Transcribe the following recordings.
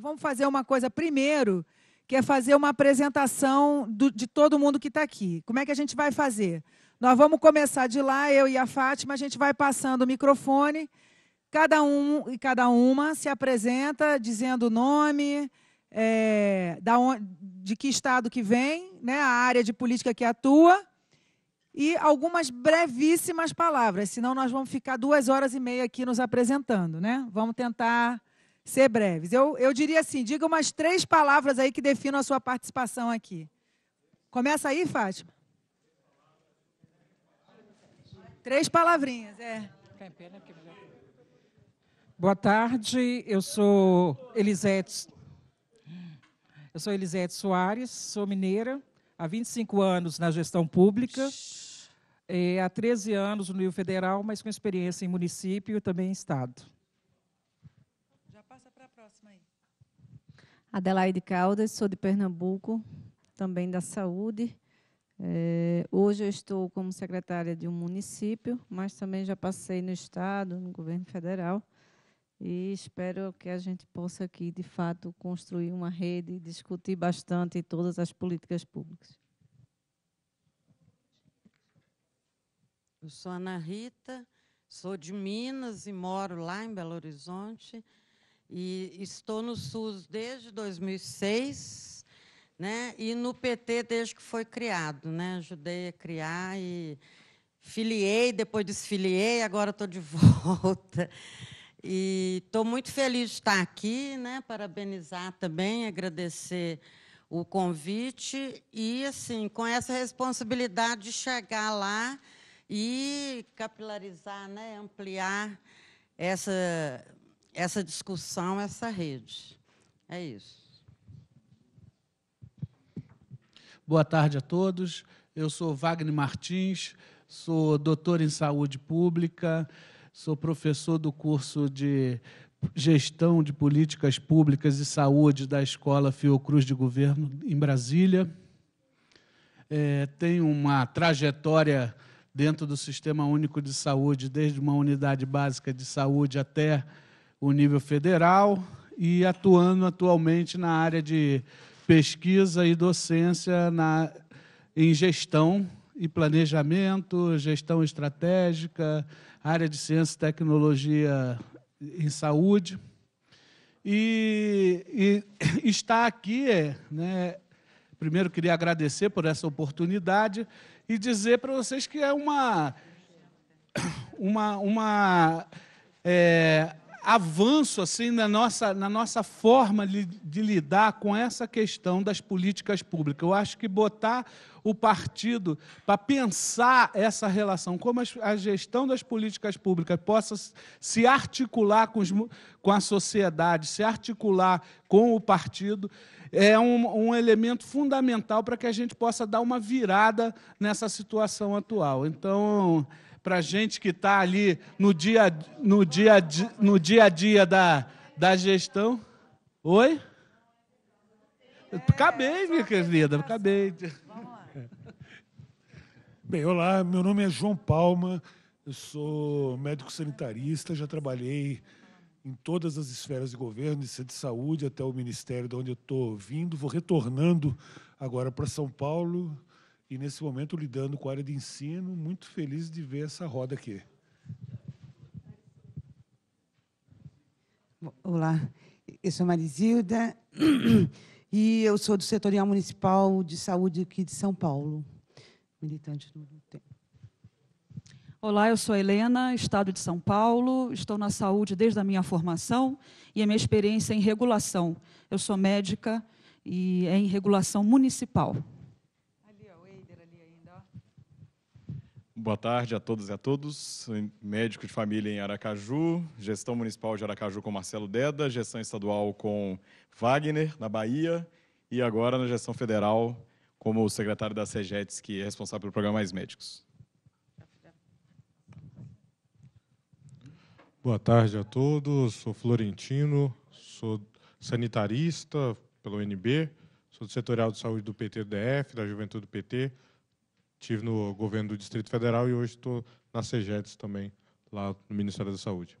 vamos fazer uma coisa primeiro, que é fazer uma apresentação do, de todo mundo que está aqui. Como é que a gente vai fazer? Nós vamos começar de lá, eu e a Fátima, a gente vai passando o microfone, cada um e cada uma se apresenta, dizendo o nome, é, da onde, de que estado que vem, né, a área de política que atua, e algumas brevíssimas palavras, senão nós vamos ficar duas horas e meia aqui nos apresentando. Né? Vamos tentar ser breves. Eu, eu diria assim: diga umas três palavras aí que definam a sua participação aqui. Começa aí, Fátima. Três palavrinhas, é. Né, Boa tarde, eu sou Elisete. Eu sou Elisete Soares, sou mineira, há 25 anos na gestão pública, é, há 13 anos no Rio federal, mas com experiência em município e também em estado. Adelaide Caldas, sou de Pernambuco, também da saúde. É, hoje eu estou como secretária de um município, mas também já passei no Estado, no governo federal, e espero que a gente possa aqui, de fato, construir uma rede e discutir bastante todas as políticas públicas. Eu sou Ana Rita, sou de Minas e moro lá em Belo Horizonte. E estou no SUS desde 2006, né? E no PT desde que foi criado, né? Ajudei a criar e filiei, depois desfiliei, agora estou de volta. E estou muito feliz de estar aqui, né? Parabenizar também, agradecer o convite e assim com essa responsabilidade de chegar lá e capilarizar, né? Ampliar essa essa discussão, essa rede. É isso. Boa tarde a todos. Eu sou Wagner Martins, sou doutor em saúde pública, sou professor do curso de Gestão de Políticas Públicas e Saúde da Escola Fiocruz de Governo, em Brasília. É, tenho uma trajetória dentro do Sistema Único de Saúde, desde uma unidade básica de saúde até o nível federal e atuando atualmente na área de pesquisa e docência na, em gestão e planejamento, gestão estratégica, área de ciência e tecnologia em saúde. E, e estar aqui, né, primeiro queria agradecer por essa oportunidade e dizer para vocês que é uma, uma, uma é, avanço assim na nossa, na nossa forma de, de lidar com essa questão das políticas públicas. Eu acho que botar o partido para pensar essa relação, como a gestão das políticas públicas possa se articular com, os, com a sociedade, se articular com o partido, é um, um elemento fundamental para que a gente possa dar uma virada nessa situação atual. Então, para a gente que está ali no dia, no, dia, no dia a dia da, da gestão. Oi? acabei, minha querida, acabei. Vamos lá. Bem, olá, meu nome é João Palma, eu sou médico sanitarista, já trabalhei em todas as esferas de governo, de de saúde até o ministério de onde eu estou vindo, vou retornando agora para São Paulo, e nesse momento lidando com a área de ensino, muito feliz de ver essa roda aqui. Olá, eu sou Marizilda e eu sou do Setorial Municipal de Saúde aqui de São Paulo, militante do tempo. Olá, eu sou Helena, Estado de São Paulo, estou na saúde desde a minha formação e a minha experiência é em regulação. Eu sou médica e é em regulação municipal. Boa tarde a todas e a todos. Médico de família em Aracaju, gestão municipal de Aracaju com Marcelo Deda, gestão estadual com Wagner, na Bahia, e agora na gestão federal como secretário da SEGETS, que é responsável pelo programa Mais Médicos. Boa tarde a todos. Sou Florentino, sou sanitarista pelo UNB, sou do setorial de saúde do PT do DF, da Juventude do PT tive no governo do Distrito Federal e hoje estou na CEGEDES também, lá no Ministério da Saúde.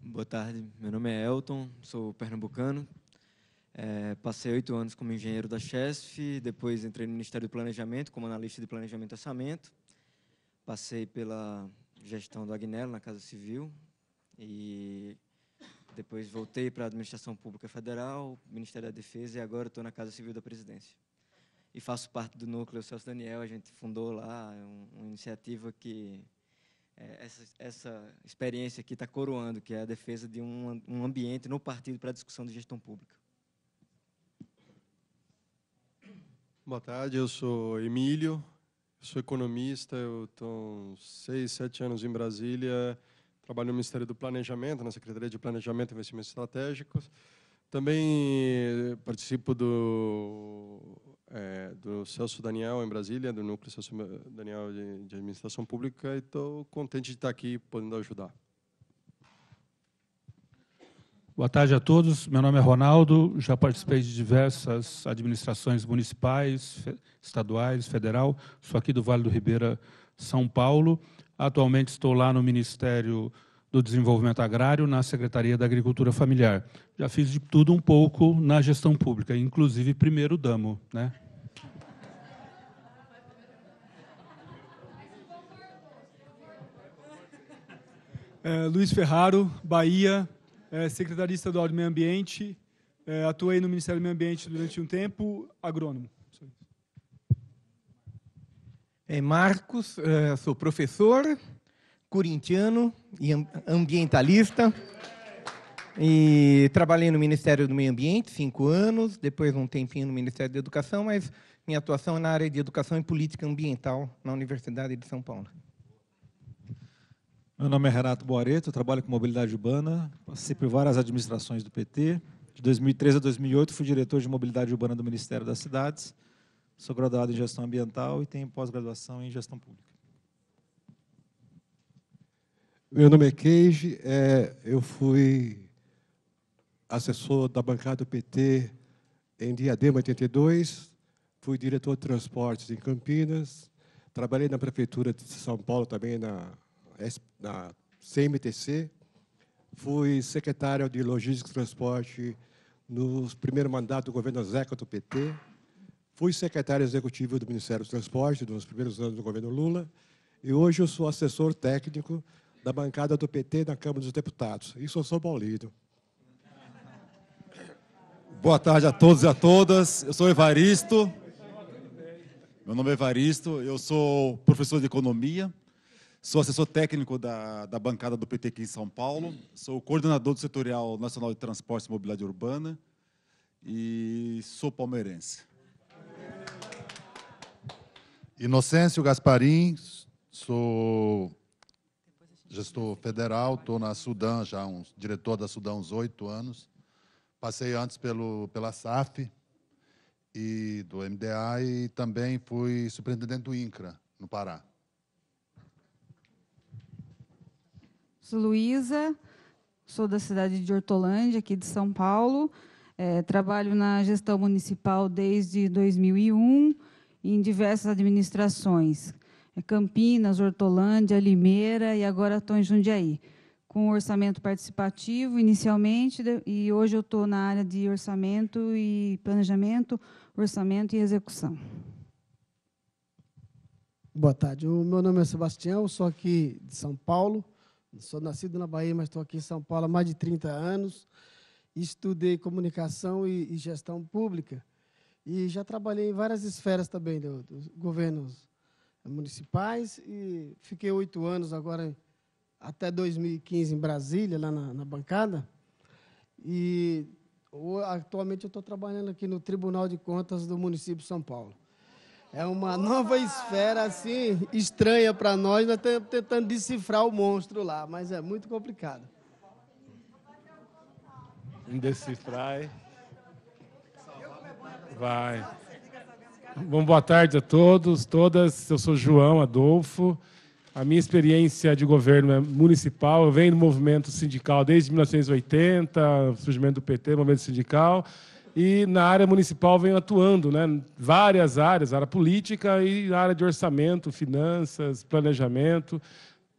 Boa tarde, meu nome é Elton, sou pernambucano. É, passei oito anos como engenheiro da Chesf, depois entrei no Ministério do Planejamento como analista de planejamento e orçamento. Passei pela gestão do Agnello na Casa Civil e depois voltei para a Administração Pública Federal, Ministério da Defesa e agora estou na Casa Civil da Presidência e faço parte do núcleo Celso Daniel. A gente fundou lá é um, uma iniciativa que é, essa, essa, experiência aqui está coroando, que é a defesa de um, um ambiente no partido para discussão de gestão pública. Boa tarde, eu sou Emílio, sou economista, eu estou seis, sete anos em Brasília, trabalho no Ministério do Planejamento, na Secretaria de Planejamento e Investimentos Estratégicos. Também eh, participo do, é, do Celso Daniel em Brasília, do Núcleo Celso Daniel de, de Administração Pública, e estou contente de estar aqui podendo ajudar. Boa tarde a todos. Meu nome é Ronaldo. Já participei de diversas administrações municipais, estaduais, federal. Sou aqui do Vale do Ribeira, São Paulo. Atualmente estou lá no Ministério do Desenvolvimento Agrário na Secretaria da Agricultura Familiar. Já fiz de tudo um pouco na gestão pública, inclusive primeiro damo, né? É, Luiz Ferraro, Bahia, é, do estadual de Meio Ambiente, é, atuei no Ministério do Meio Ambiente durante um tempo, agrônomo. É Marcos, é, sou professor, corintiano e ambientalista. E trabalhei no Ministério do Meio Ambiente cinco anos, depois um tempinho no Ministério da Educação, mas minha atuação é na área de educação e política ambiental na Universidade de São Paulo. Meu nome é Renato Boareto, trabalho com mobilidade urbana, passei por várias administrações do PT. De 2003 a 2008 fui diretor de mobilidade urbana do Ministério das Cidades. Sou graduado em gestão ambiental e tenho pós-graduação em gestão pública. Meu nome é Keiji, é, eu fui assessor da bancada do PT em Diadema 82, fui diretor de transportes em Campinas, trabalhei na prefeitura de São Paulo também na, na CMTC, fui secretário de logística e transporte no primeiro mandato do governo Zeca do PT, fui secretário executivo do Ministério do Transporte nos primeiros anos do governo Lula e hoje eu sou assessor técnico da bancada do PT na Câmara dos Deputados. Isso eu sou Paulino. Boa tarde a todos e a todas. Eu sou Evaristo. Meu nome é Evaristo. Eu sou professor de economia. Sou assessor técnico da, da bancada do PT aqui em São Paulo. Sou coordenador do Setorial Nacional de Transportes e Mobilidade Urbana. E sou palmeirense. Inocêncio Gasparim. Sou gestor federal, estou na Sudã já, um, diretor da Sudã há uns oito anos. Passei antes pelo, pela SAF e do MDA e também fui superintendente do INCRA, no Pará. Sou Luísa, sou da cidade de Hortolândia, aqui de São Paulo. É, trabalho na gestão municipal desde 2001 em diversas administrações. É Campinas, Hortolândia, Limeira e agora estou em Jundiaí. Com orçamento participativo inicialmente, e hoje eu estou na área de orçamento e planejamento, orçamento e execução. Boa tarde. O meu nome é Sebastião, sou aqui de São Paulo. Sou nascido na Bahia, mas estou aqui em São Paulo há mais de 30 anos. Estudei comunicação e, e gestão pública. E já trabalhei em várias esferas também do, dos governos municipais e fiquei oito anos agora até 2015 em Brasília, lá na, na bancada. E atualmente eu estou trabalhando aqui no Tribunal de Contas do município de São Paulo. É uma nova esfera assim estranha para nós, nós estamos tentando decifrar o monstro lá, mas é muito complicado. Indecifrar. Vai. Bom, boa tarde a todos, todas. Eu sou João Adolfo. A minha experiência de governo é municipal. Eu venho do movimento sindical desde 1980, surgimento do PT, movimento sindical. E na área municipal venho atuando, né? Várias áreas, área política e área de orçamento, finanças, planejamento.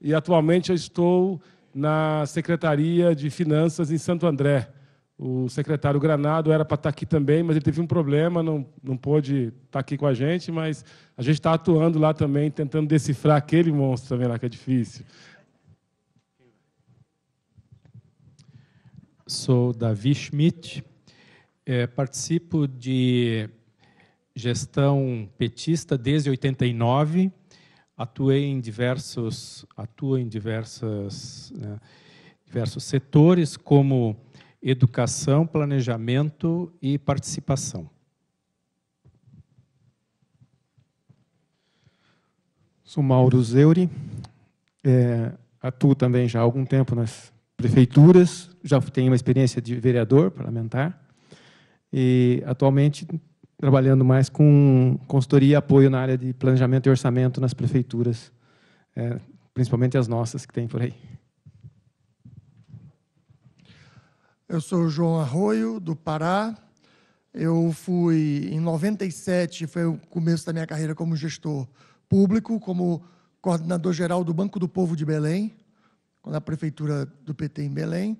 E atualmente eu estou na Secretaria de Finanças em Santo André. O secretário Granado era para estar tá aqui também, mas ele teve um problema, não, não pôde estar tá aqui com a gente, mas a gente está atuando lá também, tentando decifrar aquele monstro também lá, que é difícil. Sou Davi Schmidt, é, participo de gestão petista desde 89, atuei em diversos, atuo em diversas, né, diversos setores, como educação, planejamento e participação. Sou Mauro Zeuri, é, atuo também já há algum tempo nas prefeituras, já tenho uma experiência de vereador parlamentar e atualmente trabalhando mais com consultoria e apoio na área de planejamento e orçamento nas prefeituras, é, principalmente as nossas que tem por aí. Eu sou João Arroio, do Pará. Eu fui, em 97, foi o começo da minha carreira como gestor público, como coordenador geral do Banco do Povo de Belém, a prefeitura do PT em Belém.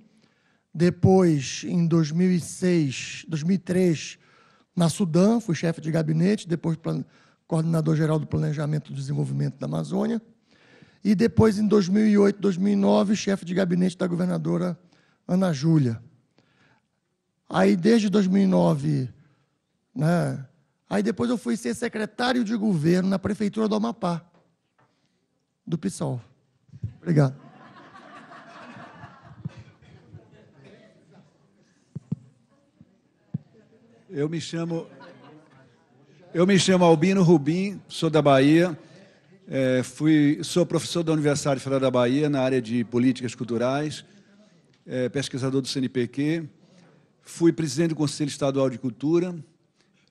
Depois, em 2006, 2003, na Sudã, fui chefe de gabinete, depois coordenador geral do Planejamento e Desenvolvimento da Amazônia. E depois, em 2008, 2009, chefe de gabinete da governadora Ana Júlia. Aí, desde 2009, né? Aí depois eu fui ser secretário de governo na prefeitura do Amapá, do PSOL. Obrigado. Eu me chamo eu me chamo Albino Rubim, sou da Bahia, é, fui, sou professor da Universidade Federal da Bahia na área de políticas culturais, é, pesquisador do CNPq. Fui presidente do Conselho Estadual de Cultura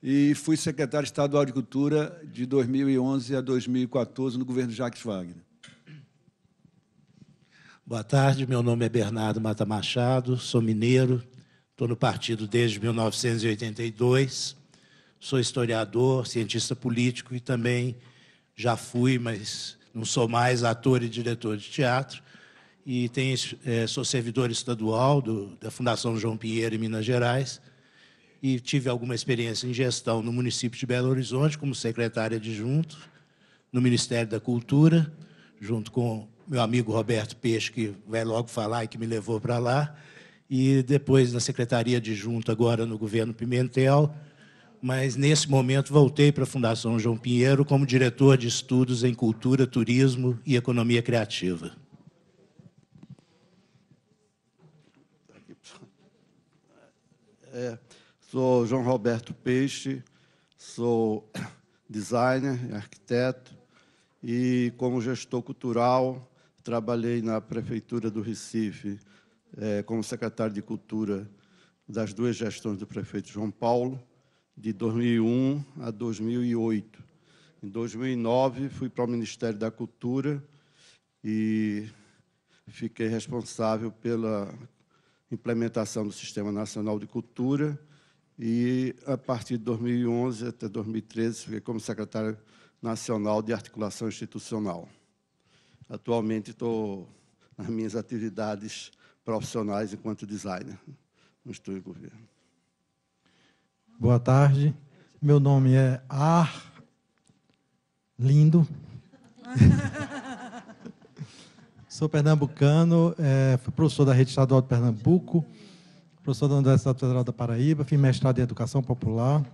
e fui secretário estadual de Cultura de 2011 a 2014 no governo Jacques Wagner. Boa tarde, meu nome é Bernardo Mata Machado, sou mineiro, estou no partido desde 1982, sou historiador, cientista político e também já fui, mas não sou mais ator e diretor de teatro, e tem, é, sou servidor estadual do, da Fundação João Pinheiro em Minas Gerais e tive alguma experiência em gestão no município de Belo Horizonte como secretária adjunto no Ministério da Cultura, junto com meu amigo Roberto Peixe, que vai logo falar e que me levou para lá, e depois na secretaria Junto, agora no governo Pimentel, mas nesse momento voltei para a Fundação João Pinheiro como diretor de estudos em cultura, turismo e economia criativa. É, sou João Roberto Peixe, sou designer, arquiteto e, como gestor cultural, trabalhei na Prefeitura do Recife é, como secretário de Cultura das duas gestões do prefeito João Paulo, de 2001 a 2008. Em 2009, fui para o Ministério da Cultura e fiquei responsável pela implementação do Sistema Nacional de Cultura e, a partir de 2011 até 2013, fiquei como secretário nacional de articulação institucional. Atualmente estou nas minhas atividades profissionais enquanto designer no Estúdio Governo. Boa tarde. Meu nome é Ar Lindo. Sou pernambucano, é, fui professor da Rede Estadual de Pernambuco, professor da Universidade Federal da Paraíba, fiz mestrado em Educação Popular,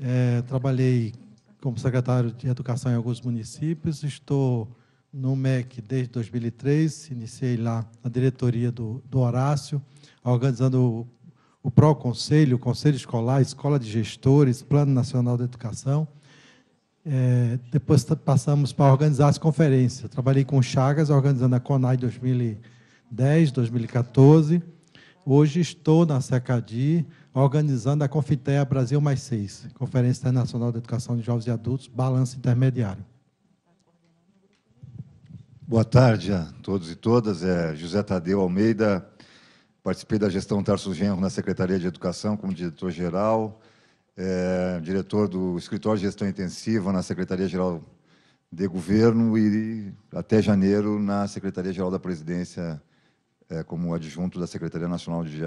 é, trabalhei como secretário de Educação em alguns municípios, estou no MEC desde 2003, iniciei lá na diretoria do, do Horácio, organizando o, o Pró-Conselho, o Conselho Escolar, Escola de Gestores, Plano Nacional da Educação, é, depois passamos para organizar as conferências. Eu trabalhei com Chagas, organizando a CONAI 2010, 2014. Hoje estou na SECADI, organizando a Confiteia Brasil Mais Seis, Conferência Internacional de Educação de Jovens e Adultos, Balanço Intermediário. Boa tarde a todos e todas. É José Tadeu Almeida, participei da gestão Tarso Genro na Secretaria de Educação como diretor-geral é, diretor do Escritório de Gestão Intensiva na Secretaria-Geral de Governo e até janeiro na Secretaria-Geral da Presidência é, como adjunto da Secretaria Nacional de,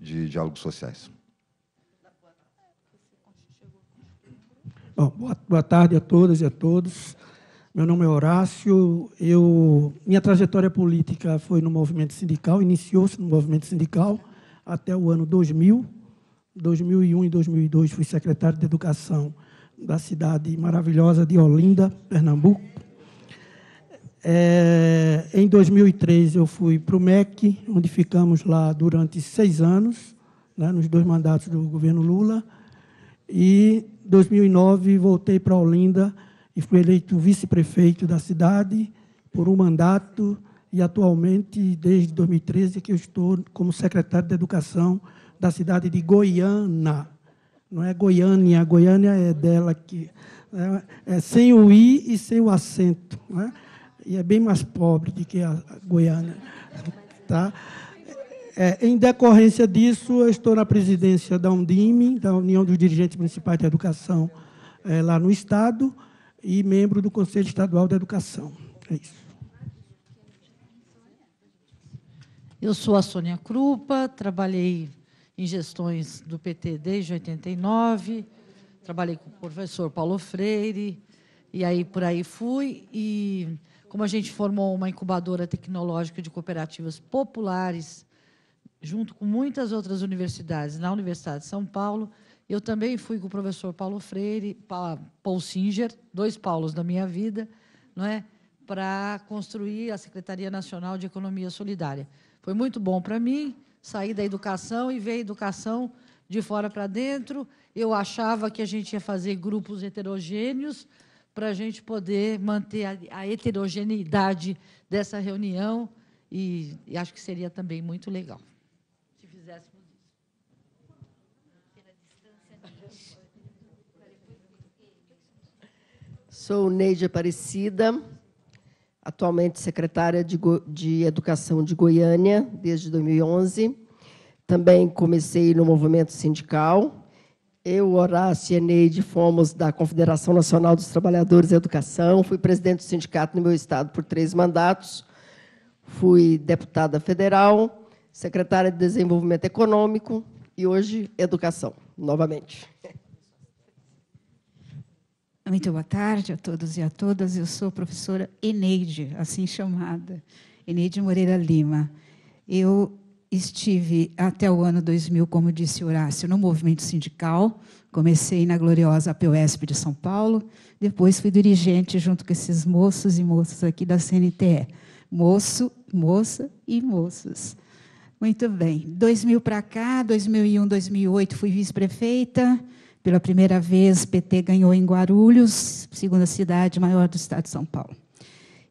de Diálogos Sociais. Bom, boa, tarde a todas e a todos. Meu nome é Horácio. Eu, minha trajetória política foi no movimento sindical, iniciou-se no movimento sindical até o ano 2000. 2001 e 2002 fui secretário de Educação da cidade maravilhosa de Olinda, Pernambuco. É, em 2003 eu fui para o MEC, onde ficamos lá durante seis anos, né, nos dois mandatos do governo Lula. E 2009 voltei para Olinda e fui eleito vice-prefeito da cidade por um mandato e atualmente desde 2013 que eu estou como secretário de Educação da cidade de Goiânia. Não é Goiânia, Goiânia é dela que é, é, sem o i e sem o acento, né? e é bem mais pobre do que a Goiânia, tá? É, em decorrência disso, eu estou na presidência da Undime, da União dos Dirigentes Municipais de Educação é, lá no estado, e membro do Conselho Estadual de Educação. É isso. Eu sou a Sônia Krupa, trabalhei em gestões do PT desde 89. Trabalhei com o professor Paulo Freire, e aí por aí fui. E como a gente formou uma incubadora tecnológica de cooperativas populares, junto com muitas outras universidades, na Universidade de São Paulo, eu também fui com o professor Paulo Freire, Paul Singer, dois Paulos da minha vida, não é? para construir a Secretaria Nacional de Economia Solidária. Foi muito bom para mim, saí da educação e veio a educação de fora para dentro. Eu achava que a gente ia fazer grupos heterogêneos para a gente poder manter a, a heterogeneidade dessa reunião e, e, acho que seria também muito legal se fizéssemos isso. Sou Neide Aparecida, atualmente secretária de, de Educação de Goiânia, desde 2011. Também comecei no movimento sindical. Eu, Horácio e Eneide, fomos da Confederação Nacional dos Trabalhadores da Educação. Fui presidente do sindicato no meu estado por três mandatos. Fui deputada federal, secretária de Desenvolvimento Econômico e hoje Educação, novamente. Muito boa tarde a todos e a todas. Eu sou a professora Eneide, assim chamada, Eneide Moreira Lima. Eu estive até o ano 2000, como disse Horácio, no movimento sindical. Comecei na gloriosa PESP de São Paulo, depois fui dirigente junto com esses moços e moças aqui da CNTE. Moço, moça e moças. Muito bem. 2000 para cá, 2001, 2008 fui vice-prefeita. Pela primeira vez, PT ganhou em Guarulhos, segunda cidade maior do estado de São Paulo.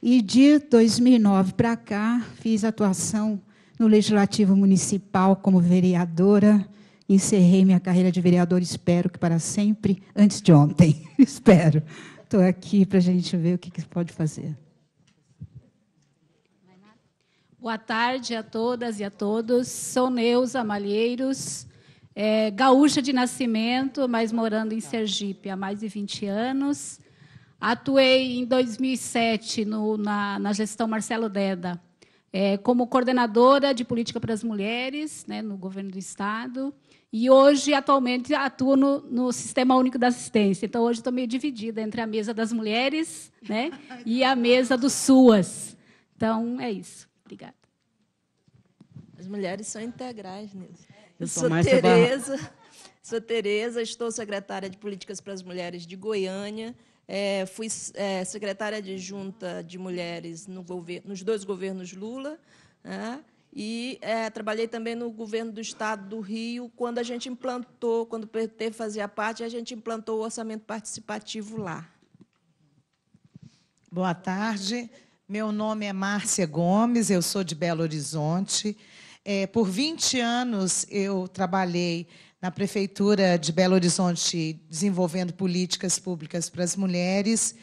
E de 2009 para cá, fiz atuação no Legislativo Municipal como vereadora. Encerrei minha carreira de vereadora, espero que para sempre, antes de ontem. espero. Estou aqui para a gente ver o que, que pode fazer. Boa tarde a todas e a todos. Sou Neuza Malheiros. É, gaúcha de nascimento, mas morando em Sergipe há mais de 20 anos. Atuei em 2007 no, na, na, gestão Marcelo Deda é, como coordenadora de política para as mulheres né, no governo do Estado. E hoje, atualmente, atuo no, no Sistema Único da Assistência. Então, hoje estou meio dividida entre a mesa das mulheres né, e a mesa dos SUAS. Então, é isso. Obrigada. As mulheres são integrais Nilce. Eu sou, sou Márcia Tereza. Barra... Sou Tereza, estou secretária de Políticas para as Mulheres de Goiânia. É, fui é, secretária adjunta de, de mulheres no governo, nos dois governos Lula. Né? E é, trabalhei também no governo do Estado do Rio, quando a gente implantou, quando o PT fazia parte, a gente implantou o orçamento participativo lá. Boa tarde. Meu nome é Márcia Gomes, eu sou de Belo Horizonte. É, por 20 anos eu trabalhei na Prefeitura de Belo Horizonte desenvolvendo políticas públicas para as mulheres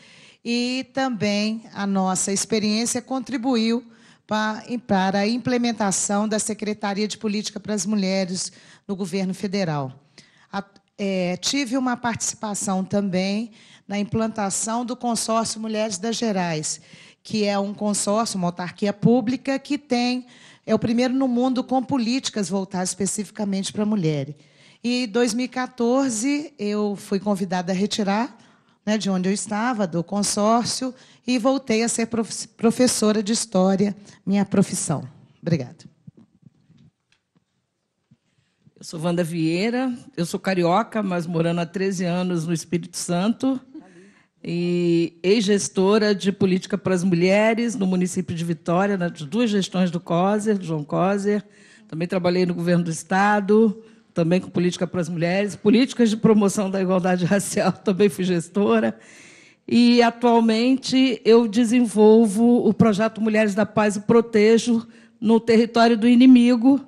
e também a nossa experiência contribuiu para a implementação da Secretaria de Política para as Mulheres no governo federal. É, tive uma participação também na implantação do consórcio Mulheres das Gerais, que é um consórcio, uma autarquia pública que tem é o primeiro no mundo com políticas voltadas especificamente para a mulher. E em 2014 eu fui convidada a retirar né, de onde eu estava, do consórcio, e voltei a ser prof professora de história, minha profissão. Obrigada. Eu sou Wanda Vieira, eu sou carioca, mas morando há 13 anos no Espírito Santo e ex-gestora de política para as mulheres no município de Vitória, nas duas gestões do Coser, do João Coser. Também trabalhei no governo do Estado, também com política para as mulheres, políticas de promoção da igualdade racial, também fui gestora. E atualmente eu desenvolvo o projeto Mulheres da Paz e Protejo no território do inimigo,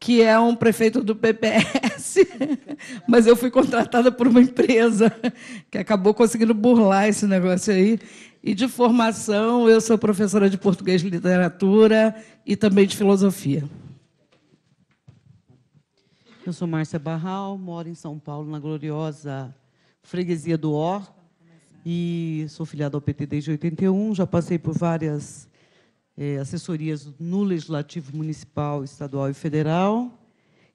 que é um prefeito do PPS, mas eu fui contratada por uma empresa que acabou conseguindo burlar esse negócio aí. E de formação, eu sou professora de português e literatura e também de filosofia. Eu sou Márcia Barral, moro em São Paulo, na gloriosa freguesia do Or, e sou filiada ao PT desde 81, já passei por várias é, assessorias no Legislativo Municipal, Estadual e Federal,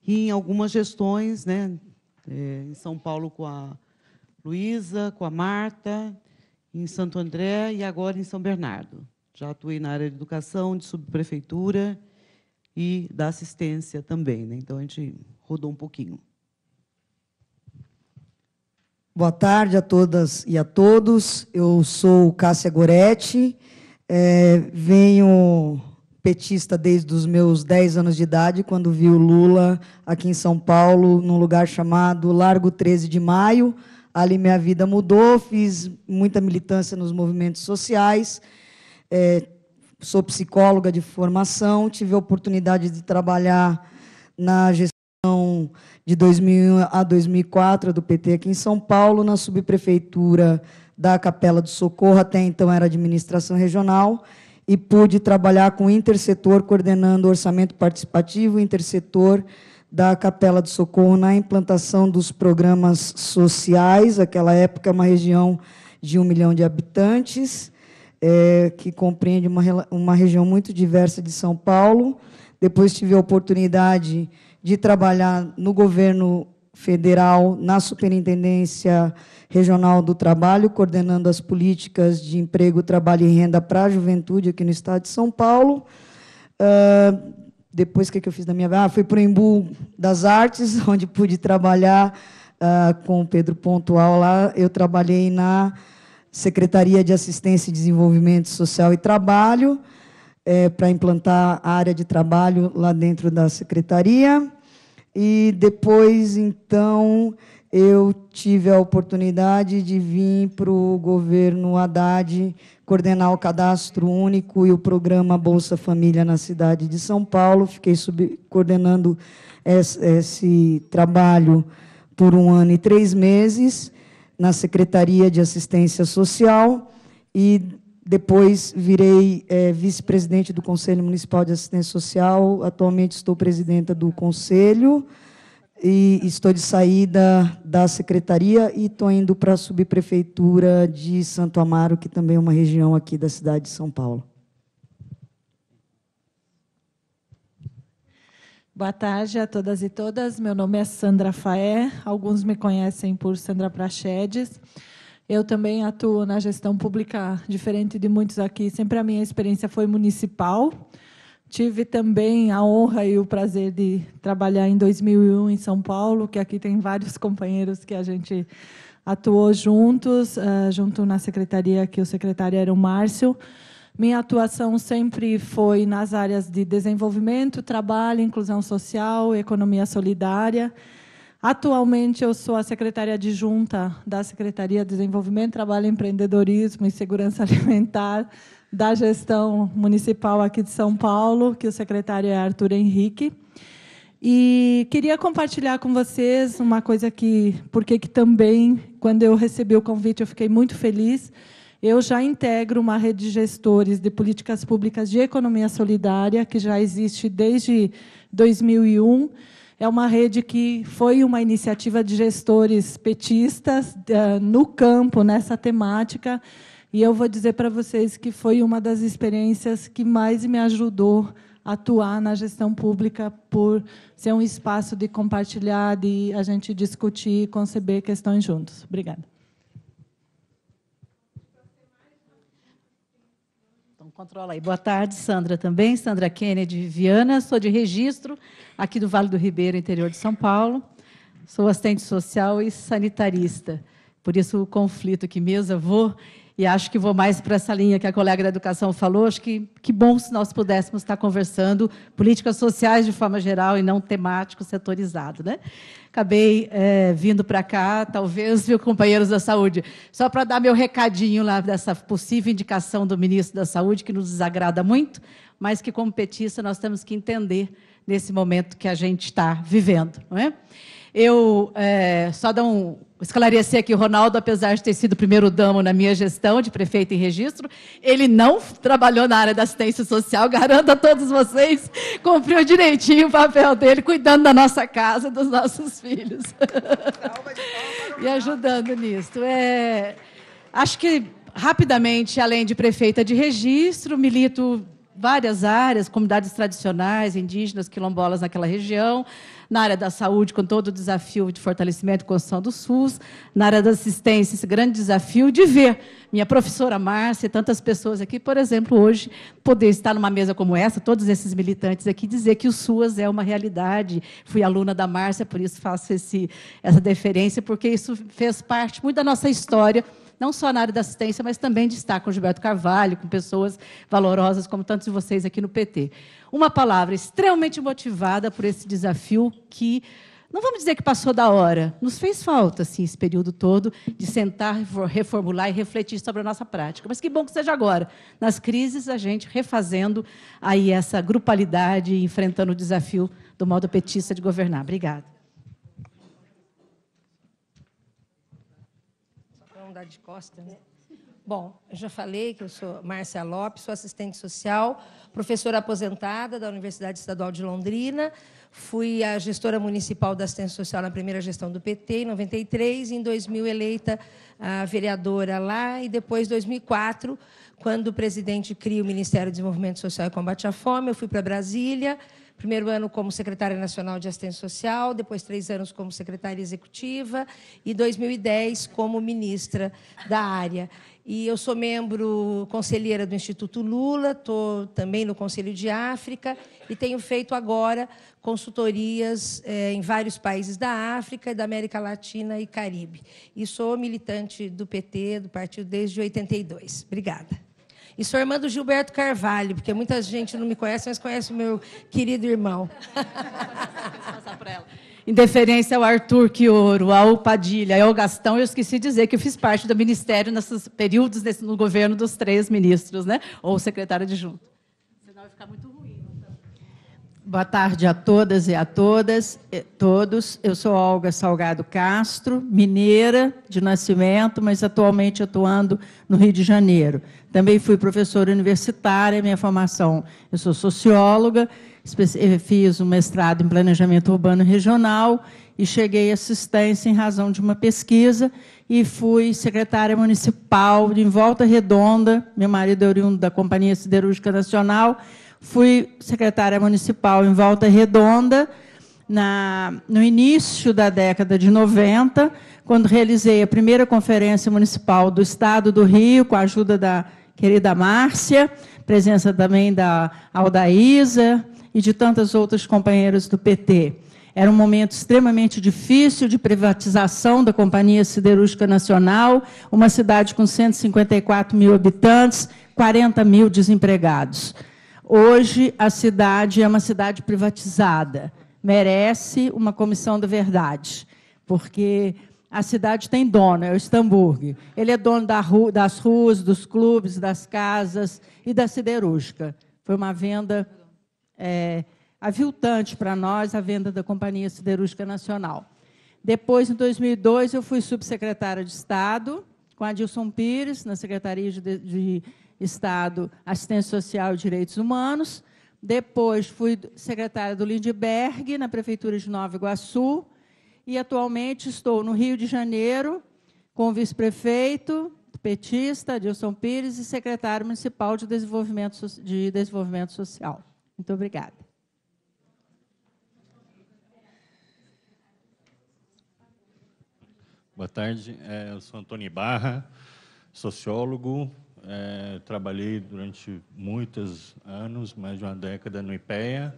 e em algumas gestões, né, é, em São Paulo com a Luísa, com a Marta, em Santo André e agora em São Bernardo. Já atuei na área de educação, de subprefeitura e da assistência também. Né? Então, a gente rodou um pouquinho. Boa tarde a todas e a todos. Eu sou Cássia Goretti. É, venho petista desde os meus 10 anos de idade, quando vi o Lula aqui em São Paulo, num lugar chamado Largo 13 de Maio. Ali minha vida mudou, fiz muita militância nos movimentos sociais, é, sou psicóloga de formação, tive a oportunidade de trabalhar na gestão de 2001 a 2004 do PT aqui em São Paulo, na subprefeitura da Capela do Socorro, até então era administração regional, e pude trabalhar com o intersetor, coordenando o orçamento participativo intersetor da Capela do Socorro na implantação dos programas sociais, aquela época uma região de um milhão de habitantes, é, que compreende uma, uma região muito diversa de São Paulo. Depois tive a oportunidade de trabalhar no governo federal na Superintendência Regional do Trabalho, coordenando as políticas de emprego, trabalho e renda para a juventude aqui no estado de São Paulo. Uh, depois, o que, é que eu fiz da minha vida? Ah, fui para o Embu das Artes, onde pude trabalhar uh, com o Pedro Pontual lá. Eu trabalhei na Secretaria de Assistência e Desenvolvimento Social e Trabalho, é, eh, para implantar a área de trabalho lá dentro da secretaria. E depois, então, eu tive a oportunidade de vir para o governo Haddad coordenar o cadastro único e o programa Bolsa Família na cidade de São Paulo. Fiquei coordenando esse, esse trabalho por um ano e três meses na Secretaria de Assistência Social e depois virei é, vice-presidente do Conselho Municipal de Assistência Social. Atualmente estou presidenta do conselho e estou de saída da secretaria e estou indo para a subprefeitura de Santo Amaro, que também é uma região aqui da cidade de São Paulo. Boa tarde a todas e todas. Meu nome é Sandra Faé. Alguns me conhecem por Sandra Prachedes. Eu também atuo na gestão pública, diferente de muitos aqui. Sempre a minha experiência foi municipal. Tive também a honra e o prazer de trabalhar em 2001 em São Paulo, que aqui tem vários companheiros que a gente atuou juntos, eh, junto na secretaria, que o secretário era o Márcio. Minha atuação sempre foi nas áreas de desenvolvimento, trabalho, inclusão social, economia solidária. Atualmente, eu sou a secretária adjunta da Secretaria de Desenvolvimento, Trabalho, Empreendedorismo e Segurança Alimentar da gestão municipal aqui de São Paulo, que o secretário é Arthur Henrique. E queria compartilhar com vocês uma coisa que, porque que também, quando eu recebi o convite, eu fiquei muito feliz. Eu já integro uma rede de gestores de políticas públicas de economia solidária, que já existe desde 2001. É uma rede que foi uma iniciativa de gestores petistas eh, no campo, nessa temática. E eu vou dizer para vocês que foi uma das experiências que mais me ajudou a atuar na gestão pública por ser um espaço de compartilhar, de a gente discutir e conceber questões juntos. Obrigada. Então, controla aí. Boa tarde, Sandra também. Sandra Kennedy Viana, sou de registro aqui do Vale do Ribeiro, interior de São Paulo. Sou assistente social e sanitarista. Por isso o conflito que mesa vou e acho que vou mais para essa linha que a colega da educação falou. Acho que que bom se nós pudéssemos estar conversando políticas sociais de forma geral e não temático, setorizado, né? Acabei é, vindo para cá, talvez, viu, companheiros da saúde, só para dar meu recadinho lá dessa possível indicação do ministro da Saúde, que nos desagrada muito, mas que, como petista, nós temos que entender nesse momento que a gente está vivendo. Não é? Eu é, só dar um esclarecer aqui, o Ronaldo, apesar de ter sido primeiro damo na minha gestão de prefeito em registro, ele não trabalhou na área da assistência social, garanto a todos vocês, cumpriu direitinho o papel dele, cuidando da nossa casa, dos nossos filhos. e ajudando nisso. É, acho que, rapidamente, além de prefeita de registro, milito várias áreas, comunidades tradicionais, indígenas, quilombolas naquela região, na área da saúde, com todo o desafio de fortalecimento e construção do SUS, na área da assistência, esse grande desafio de ver minha professora Márcia e tantas pessoas aqui, por exemplo, hoje, poder estar numa mesa como essa, todos esses militantes aqui, dizer que o SUS é uma realidade. Fui aluna da Márcia, por isso faço esse, essa deferência, porque isso fez parte muito da nossa história não só na área da assistência, mas também de estar com Gilberto Carvalho, com pessoas valorosas como tantos de vocês aqui no PT. Uma palavra extremamente motivada por esse desafio que não vamos dizer que passou da hora, nos fez falta assim, esse período todo de sentar, reformular e refletir sobre a nossa prática. Mas que bom que seja agora, nas crises, a gente refazendo aí essa grupalidade e enfrentando o desafio do modo petista de governar. Obrigada. de costas, né? Bom, eu já falei que eu sou Márcia Lopes, sou assistente social, professora aposentada da Universidade Estadual de Londrina, fui a gestora municipal da assistência social na primeira gestão do PT, em 93, em 2000 eleita a vereadora lá, e depois, em 2004, quando o presidente cria o Ministério do Desenvolvimento Social e Combate à Fome, eu fui para Brasília, Primeiro ano como secretária nacional de assistência social, depois três anos como secretária executiva e 2010 como ministra da área. E eu sou membro conselheira do Instituto Lula, estou também no Conselho de África e tenho feito agora consultorias eh, em vários países da África, da América Latina e Caribe. E sou militante do PT, do partido, desde 82. Obrigada. E sou irmã do Gilberto Carvalho, porque muita gente não me conhece, mas conhece o meu querido irmão. Passar para ela. Em deferência ao Arthur Quioro, ao Padilha, ao Gastão, eu esqueci de dizer que eu fiz parte do ministério nesses períodos desse, no governo dos três ministros, né? Ou secretário adjunto. Senão vai ficar muito Boa tarde a todas e a todas, todos. Eu sou Olga Salgado Castro, mineira de nascimento, mas atualmente atuando no Rio de Janeiro. Também fui professora universitária, minha formação, eu sou socióloga, eh, fiz um mestrado em planejamento urbano regional e cheguei à assistência em razão de uma pesquisa e fui secretária municipal em Volta Redonda. Meu marido é oriundo da Companhia Siderúrgica Nacional Fui secretária municipal em Volta Redonda na, no início da década de 90, quando realizei a primeira conferência municipal do Estado do Rio, com a ajuda da querida Márcia, presença também da Aldaísa e de tantas outras companheiras do PT. Era um momento extremamente difícil de privatização da Companhia Siderúrgica Nacional, uma cidade com 154 mil habitantes, 40 mil desempregados. Hoje, a cidade é uma cidade privatizada. Merece uma comissão da verdade, porque a cidade tem dono, é o Estamburgo. Ele é dono da ru das ruas, dos clubes, das casas e da siderúrgica. Foi uma venda é, aviltante para nós, a venda da Companhia Siderúrgica Nacional. Depois, em 2002, eu fui subsecretária de Estado com Adilson Pires, na Secretaria de, de Estado, Assistência Social e Direitos Humanos. Depois fui secretária do Lindbergh, na Prefeitura de Nova Iguaçu. E atualmente estou no Rio de Janeiro, com o vice-prefeito petista, Dilson Pires, e secretário municipal de desenvolvimento, de desenvolvimento social. Muito obrigada. Boa tarde, é, eu sou Antônio Barra, sociólogo, é, trabalhei durante muitos anos, mais de uma década, no IPEA.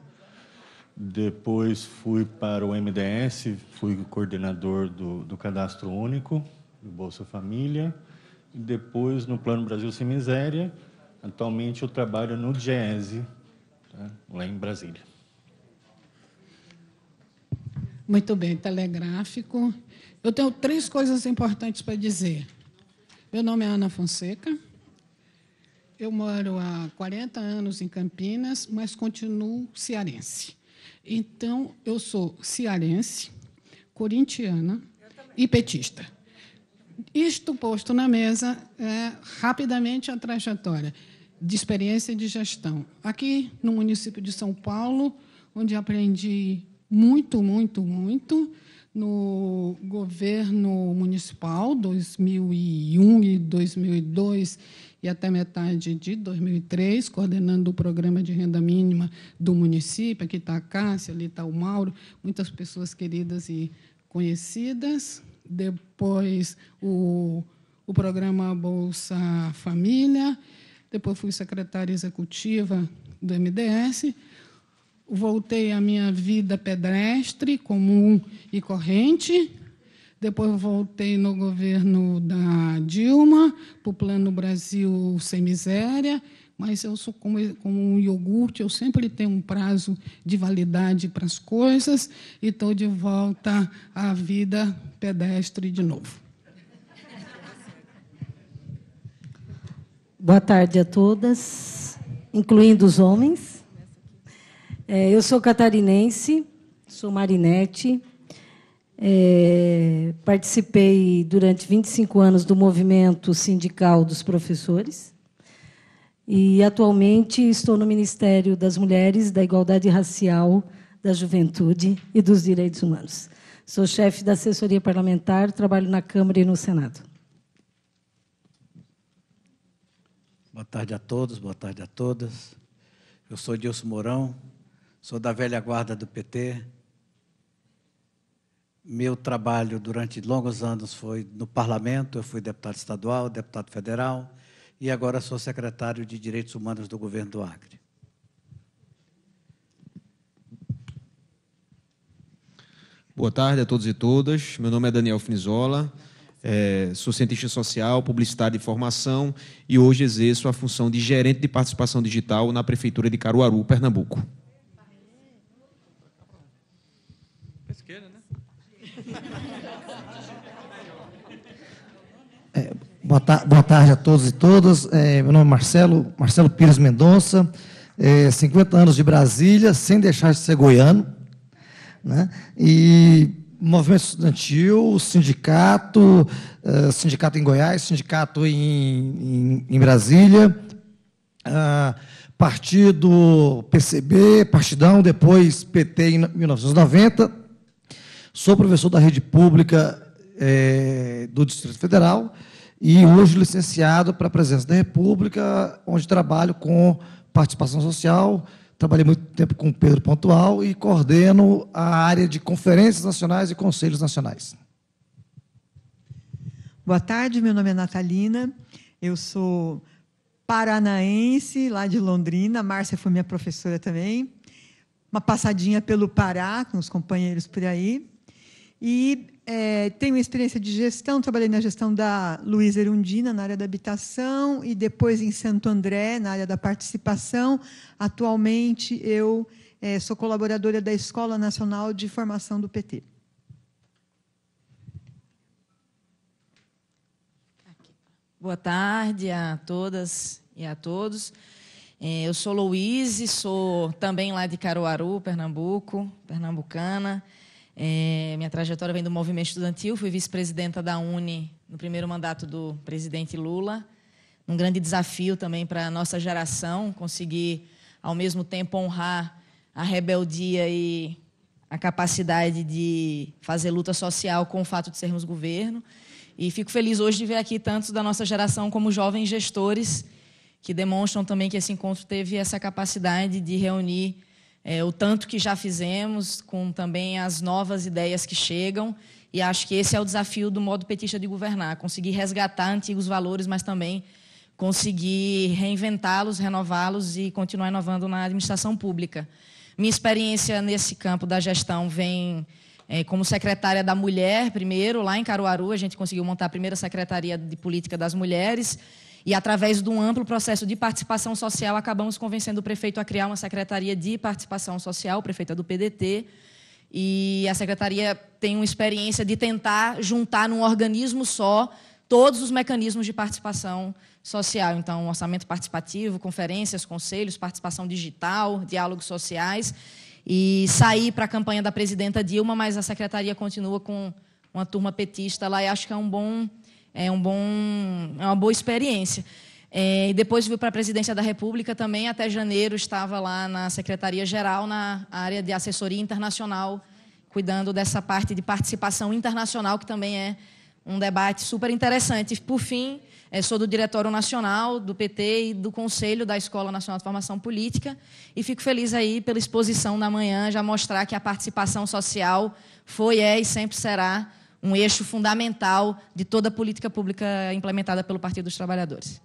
Depois fui para o MDS, fui coordenador do, do Cadastro Único, do Bolsa Família. E depois, no Plano Brasil Sem Miséria, atualmente eu trabalho no GESE, tá? lá em Brasília. Muito bem, telegráfico. Eu tenho três coisas importantes para dizer. Meu nome é Ana Fonseca, eu moro há 40 anos em Campinas, mas continuo cearense. Então, eu sou cearense, corintiana e petista. Isto posto na mesa, é, rapidamente a trajetória de experiência de gestão. Aqui no município de São Paulo, onde aprendi muito, muito, muito, no governo municipal 2001 e 2002 e até metade de 2003, coordenando o programa de renda mínima do município. Aqui está a Cássia, ali está o Mauro, muitas pessoas queridas e conhecidas. Depois, o, o programa Bolsa Família. Depois, fui secretária executiva do MDS. Voltei à minha vida pedestre comum e corrente, depois voltei no governo da Dilma, para o Plano Brasil Sem Miséria, mas eu sou como, como, um iogurte, eu sempre tenho um prazo de validade para as coisas e estou de volta à vida pedestre de novo. Boa tarde a todas, incluindo os homens. É, eu sou catarinense, sou marinete. É, participei durante 25 anos do movimento sindical dos professores e atualmente estou no Ministério das Mulheres, da Igualdade Racial, da Juventude e dos Direitos Humanos. Sou chefe da assessoria parlamentar, trabalho na Câmara e no Senado. Boa tarde a todos, boa tarde a todas. Eu sou Dilson Mourão, sou da velha guarda do PT, meu trabalho durante longos anos foi no parlamento, eu fui deputado estadual, deputado federal e agora sou secretário de Direitos Humanos do governo do Acre. Boa tarde a todos e todas. Meu nome é Daniel Finizola, é, sou cientista social, publicitário de formação e hoje exerço a função de gerente de participação digital na Prefeitura de Caruaru, Pernambuco. Boa, ta boa, tarde a todos e todas. É, meu nome é Marcelo, Marcelo Pires Mendonça, é, 50 anos de Brasília, sem deixar de ser goiano. Né? E movimento estudantil, sindicato, uh, sindicato em Goiás, sindicato em, em, em Brasília, uh, partido PCB, partidão, depois PT em 1990. Sou professor da rede pública é, do Distrito Federal e hoje licenciado para a presença da República, onde trabalho com participação social, trabalhei muito tempo com Pedro Pontual e coordeno a área de conferências nacionais e conselhos nacionais. Boa tarde, meu nome é Natalina, eu sou paranaense, lá de Londrina, a Márcia foi minha professora também, uma passadinha pelo Pará, com os companheiros por aí, e é, tenho experiência de gestão, trabalhei na gestão da Luiz Erundina, na área da habitação, e depois em Santo André, na área da participação. Atualmente, eu é, sou colaboradora da Escola Nacional de Formação do PT. Boa tarde a todas e a todos. É, eu sou Louise, sou também lá de Caruaru, Pernambuco, pernambucana. É, minha trajetória vem do movimento estudantil, fui vice-presidenta da UNE no primeiro mandato do presidente Lula. Um grande desafio também para a nossa geração, conseguir, ao mesmo tempo, honrar a rebeldia e a capacidade de fazer luta social com o fato de sermos governo. E fico feliz hoje de ver aqui tantos da nossa geração como jovens gestores que demonstram também que esse encontro teve essa capacidade de reunir é, o tanto que já fizemos, com também as novas ideias que chegam. E acho que esse é o desafio do modo petista de governar: conseguir resgatar antigos valores, mas também conseguir reinventá-los, renová-los e continuar inovando na administração pública. Minha experiência nesse campo da gestão vem é, como secretária da mulher, primeiro, lá em Caruaru, a gente conseguiu montar a primeira secretaria de política das mulheres. E através de um amplo processo de participação social, acabamos convencendo o prefeito a criar uma secretaria de participação social, o prefeito é do PDT, e a secretaria tem uma experiência de tentar juntar num organismo só todos os mecanismos de participação social. Então, orçamento participativo, conferências, conselhos, participação digital, diálogos sociais. E sair para a campanha da presidenta Dilma, mas a secretaria continua com uma turma petista lá e acho que é um bom é, um bom, é uma boa experiência. É, depois fui para a presidência da República também, até janeiro estava lá na Secretaria-Geral, na área de assessoria internacional, cuidando dessa parte de participação internacional, que também é um debate super interessante. Por fim, é, sou do Diretório Nacional do PT e do Conselho da Escola Nacional de Formação Política e fico feliz aí pela exposição da manhã, já mostrar que a participação social foi, é e sempre será um eixo fundamental de toda a política pública implementada pelo Partido dos Trabalhadores.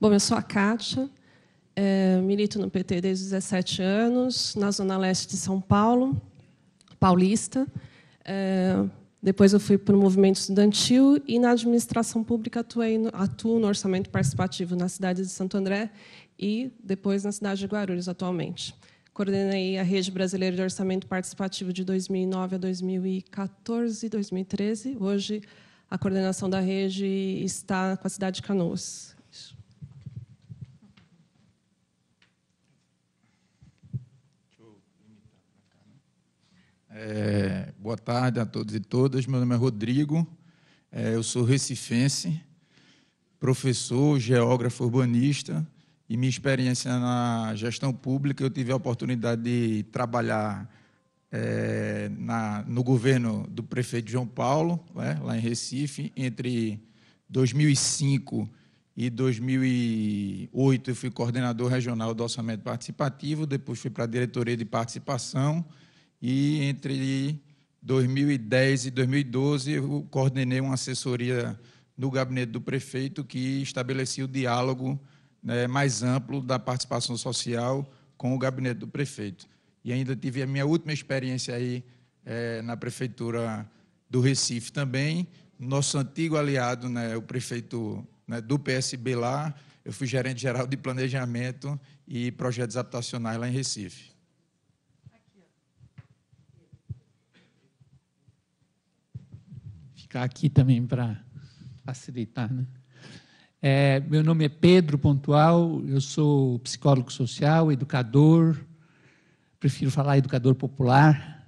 Bom, eu sou a Kátia, é, milito no PT desde os 17 anos, na Zona Leste de São Paulo, paulista. É, depois eu fui para o movimento estudantil e na administração pública atuei, atuo no orçamento participativo na cidade de Santo André e depois na cidade de Guarulhos atualmente. Coordenei a Rede Brasileira de Orçamento Participativo de 2009 a 2014, 2013. Hoje, a coordenação da rede está com a cidade de Canoas. É, boa tarde a todos e todas. Meu nome é Rodrigo, é, eu sou recifense, professor, geógrafo urbanista, e minha experiência na gestão pública, eu tive a oportunidade de trabalhar é, na, no governo do prefeito João Paulo, né, lá em Recife, entre 2005 e 2008 eu fui coordenador regional do orçamento participativo, depois fui para a diretoria de participação e entre 2010 e 2012 eu coordenei uma assessoria no gabinete do prefeito que estabelecia o diálogo né, mais amplo da participação social com o gabinete do prefeito. E ainda tive a minha última experiência aí é, na prefeitura do Recife também, nosso antigo aliado, né, o prefeito né, do PSB lá, eu fui gerente geral de planejamento e projetos habitacionais lá em Recife. Ficar aqui também para facilitar, né? É, meu nome é Pedro Pontual, eu sou psicólogo social, educador, prefiro falar educador popular.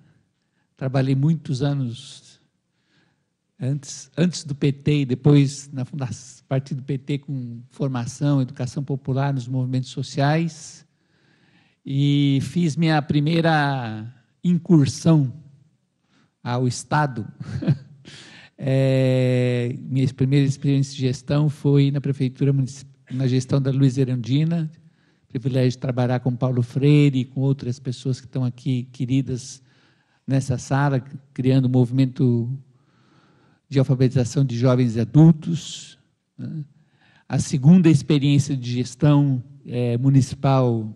Trabalhei muitos anos antes, antes do PT e depois na fundação, partido PT com formação, educação popular nos movimentos sociais. E fiz minha primeira incursão ao Estado É, minha primeira experiência de gestão foi na prefeitura na gestão da Luiz Erandina, privilégio de trabalhar com Paulo Freire e com outras pessoas que estão aqui queridas nessa sala, criando um movimento de alfabetização de jovens e adultos. Né. A segunda experiência de gestão é, municipal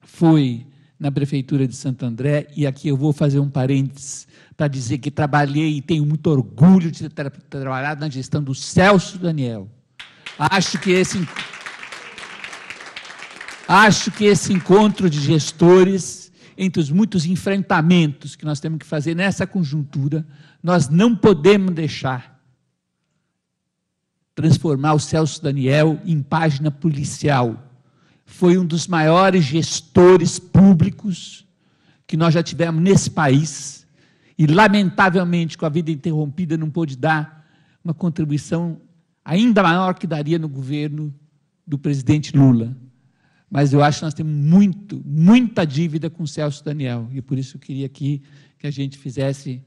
foi na Prefeitura de Santo André, e aqui eu vou fazer um parênteses para dizer que trabalhei e tenho muito orgulho de ter trabalhado na gestão do Celso Daniel. Acho que esse. Acho que esse encontro de gestores, entre os muitos enfrentamentos que nós temos que fazer nessa conjuntura, nós não podemos deixar transformar o Celso Daniel em página policial foi um dos maiores gestores públicos que nós já tivemos nesse país e, lamentavelmente, com a vida interrompida, não pôde dar uma contribuição ainda maior que daria no governo do presidente Lula. Mas eu acho que nós temos muito, muita dívida com o Celso Daniel e por isso eu queria aqui que a gente fizesse,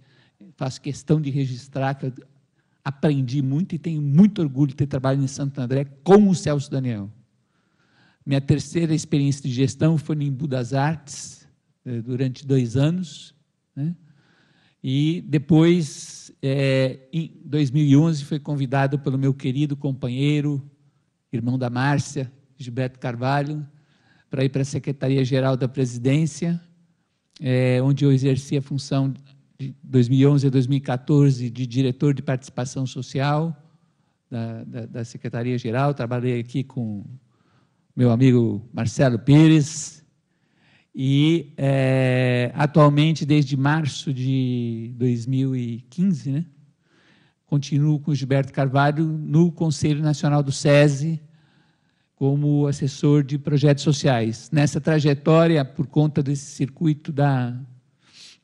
faço questão de registrar que eu aprendi muito e tenho muito orgulho de ter trabalhado em Santo André com o Celso Daniel. Minha terceira experiência de gestão foi no Embu das Artes, eh, durante dois anos. Né? E depois, é, em 2011, fui convidado pelo meu querido companheiro, irmão da Márcia, Gilberto Carvalho, para ir para a Secretaria-Geral da Presidência, é, onde eu exerci a função de 2011 a 2014 de diretor de participação social da, da, da Secretaria-Geral. Trabalhei aqui com meu amigo Marcelo Pires. E é, atualmente, desde março de 2015, né, continuo com Gilberto Carvalho no Conselho Nacional do SESI como assessor de projetos sociais. Nessa trajetória, por conta desse circuito da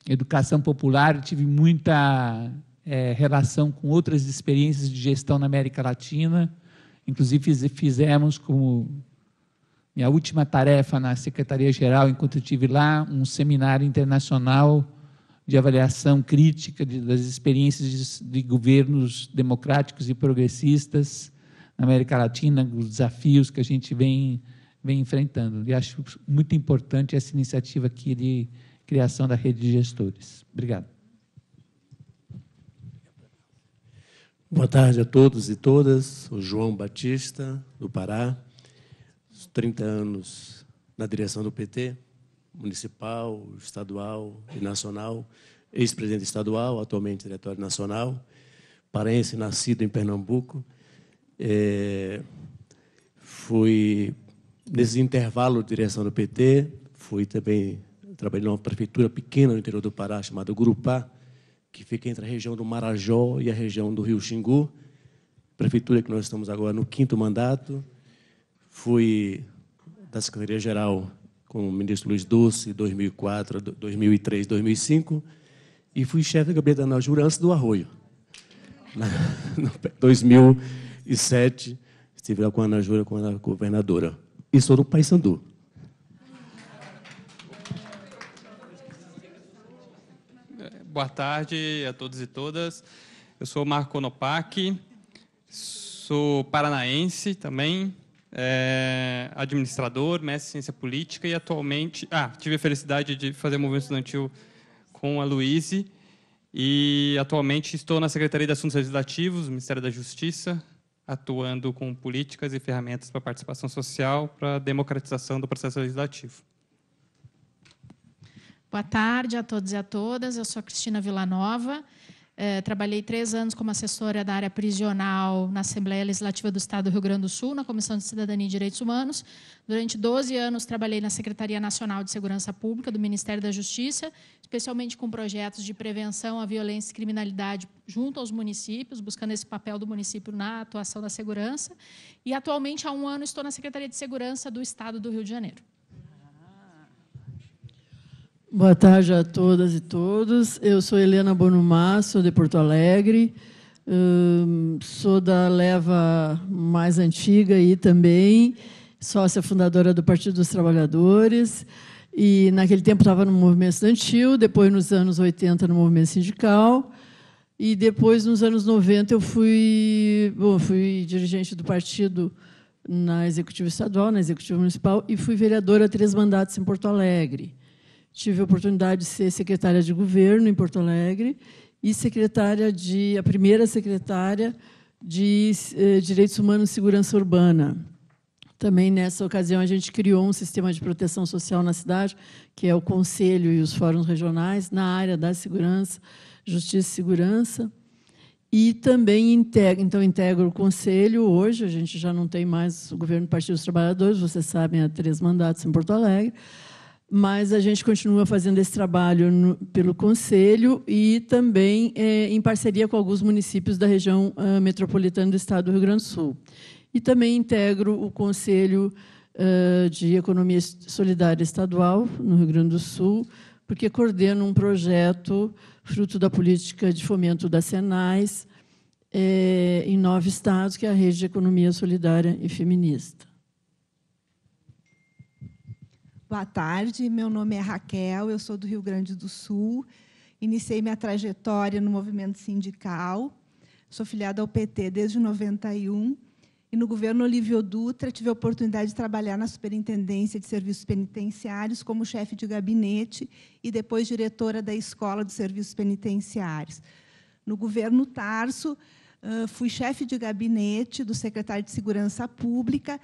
educação popular, tive muita é, relação com outras experiências de gestão na América Latina. Inclusive, fizemos, como minha última tarefa na Secretaria-Geral, enquanto eu estive lá, um seminário internacional de avaliação crítica de, das experiências de, de governos democráticos e progressistas na América Latina, os desafios que a gente vem, vem enfrentando. E acho muito importante essa iniciativa aqui de criação da rede de gestores. Obrigado. Boa tarde a todos e todas. O João Batista, do Pará. 30 anos na direção do PT, municipal, estadual e nacional, ex-presidente estadual, atualmente diretório nacional, parense, nascido em Pernambuco. É, fui, nesse intervalo de direção do PT, fui também, trabalhei numa prefeitura pequena no interior do Pará, chamada Gurupá, que fica entre a região do Marajó e a região do Rio Xingu, prefeitura que nós estamos agora no quinto mandato, Fui da Secretaria-Geral com o ministro Luiz Dulce, 2004, 2003, 2005, e fui chefe do gabinete da Ana Jurança do Arroio. Em 2007, estive lá com a Ana com a governadora. E sou do Paysandu. Boa tarde a todos e todas. Eu sou Marco Nopac, sou paranaense também, é, administrador, mestre em ciência política e atualmente... Ah, tive a felicidade de fazer movimento estudantil com a Luíse e atualmente estou na Secretaria de Assuntos Legislativos, Ministério da Justiça, atuando com políticas e ferramentas para participação social, para a democratização do processo legislativo. Boa tarde a todos e a todas. Eu sou a Cristina Villanova. Nova é, trabalhei três anos como assessora da área prisional na Assembleia Legislativa do Estado do Rio Grande do Sul, na Comissão de Cidadania e Direitos Humanos. Durante 12 anos, trabalhei na Secretaria Nacional de Segurança Pública do Ministério da Justiça, especialmente com projetos de prevenção à violência e criminalidade junto aos municípios, buscando esse papel do município na atuação da segurança. E, atualmente, há um ano, estou na Secretaria de Segurança do Estado do Rio de Janeiro. Boa tarde a todas e todos. Eu sou Helena Bonumar, sou de Porto Alegre, hum, sou da leva mais antiga e também, sócia fundadora do Partido dos Trabalhadores. E naquele tempo estava no movimento estudantil, depois nos anos 80 no movimento sindical. E depois, nos anos 90, eu fui, bom, fui dirigente do partido na executiva estadual, na executiva municipal, e fui vereadora três mandatos em Porto Alegre. Tive a oportunidade de ser secretária de governo em Porto Alegre e secretária de a primeira secretária de eh, Direitos Humanos e Segurança Urbana. Também nessa ocasião a gente criou um sistema de proteção social na cidade, que é o conselho e os fóruns regionais na área da segurança, justiça e segurança. E também integro, então integro o conselho hoje, a gente já não tem mais o governo do Partido dos Trabalhadores, vocês sabem, há três mandatos em Porto Alegre, mas a gente continua fazendo esse trabalho no, pelo Conselho e também é, em parceria com alguns municípios da região uh, metropolitana do Estado do Rio Grande do Sul. E também integro o Conselho uh, de Economia Solidária Estadual no Rio Grande do Sul, porque coordeno um projeto fruto da política de fomento das Senais é, em nove estados, que é a Rede de Economia Solidária e Feminista. Boa tarde, meu nome é Raquel, eu sou do Rio Grande do Sul. Iniciei minha trajetória no movimento sindical. Sou filiada ao PT desde 91 e no governo Olívio Dutra tive a oportunidade de trabalhar na Superintendência de Serviços Penitenciários como chefe de gabinete e depois diretora da Escola de Serviços Penitenciários. No governo Tarso, fui chefe de gabinete do secretário de Segurança Pública